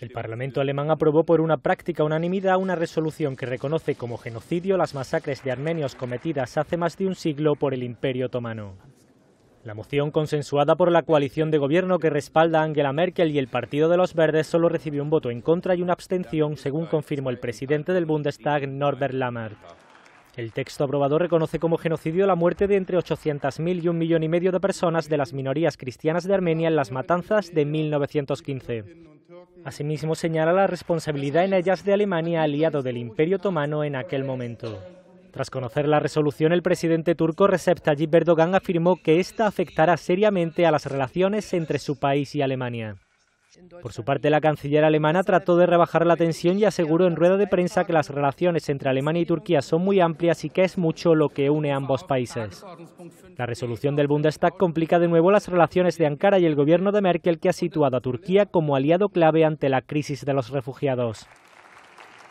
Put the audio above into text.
El Parlamento alemán aprobó por una práctica unanimidad una resolución que reconoce como genocidio las masacres de armenios cometidas hace más de un siglo por el Imperio Otomano. La moción consensuada por la coalición de gobierno que respalda a Angela Merkel y el Partido de los Verdes solo recibió un voto en contra y una abstención, según confirmó el presidente del Bundestag, Norbert Lammert. El texto aprobado reconoce como genocidio la muerte de entre 800.000 y un millón y medio de personas de las minorías cristianas de Armenia en las matanzas de 1915. Asimismo, señala la responsabilidad en ellas de Alemania, aliado del Imperio Otomano en aquel momento. Tras conocer la resolución, el presidente turco Recep Tayyip Erdogan afirmó que esta afectará seriamente a las relaciones entre su país y Alemania. Por su parte, la canciller alemana trató de rebajar la tensión y aseguró en rueda de prensa que las relaciones entre Alemania y Turquía son muy amplias y que es mucho lo que une a ambos países. La resolución del Bundestag complica de nuevo las relaciones de Ankara y el gobierno de Merkel que ha situado a Turquía como aliado clave ante la crisis de los refugiados.